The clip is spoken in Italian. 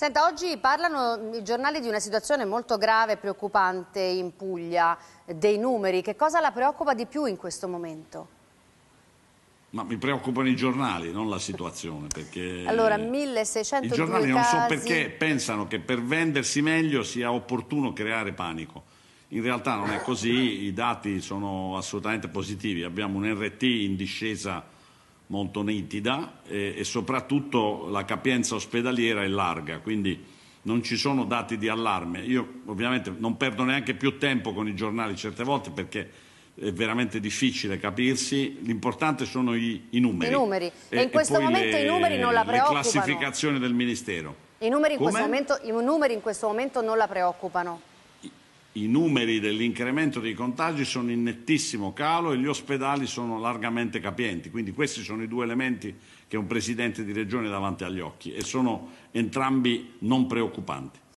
Senta, oggi parlano i giornali di una situazione molto grave e preoccupante in Puglia, dei numeri. Che cosa la preoccupa di più in questo momento? Ma mi preoccupano i giornali, non la situazione, perché... Allora, 1600 I giornali non so casi... perché pensano che per vendersi meglio sia opportuno creare panico. In realtà non è così, i dati sono assolutamente positivi, abbiamo un RT in discesa molto nitida e, e soprattutto la capienza ospedaliera è larga, quindi non ci sono dati di allarme. Io ovviamente non perdo neanche più tempo con i giornali certe volte perché è veramente difficile capirsi, l'importante sono i, i, numeri. I numeri. E, e in questo momento le, i numeri non la preoccupano. La classificazione del Ministero. I numeri in, momento, I numeri in questo momento non la preoccupano. I numeri dell'incremento dei contagi sono in nettissimo calo e gli ospedali sono largamente capienti, quindi questi sono i due elementi che un Presidente di Regione ha davanti agli occhi e sono entrambi non preoccupanti.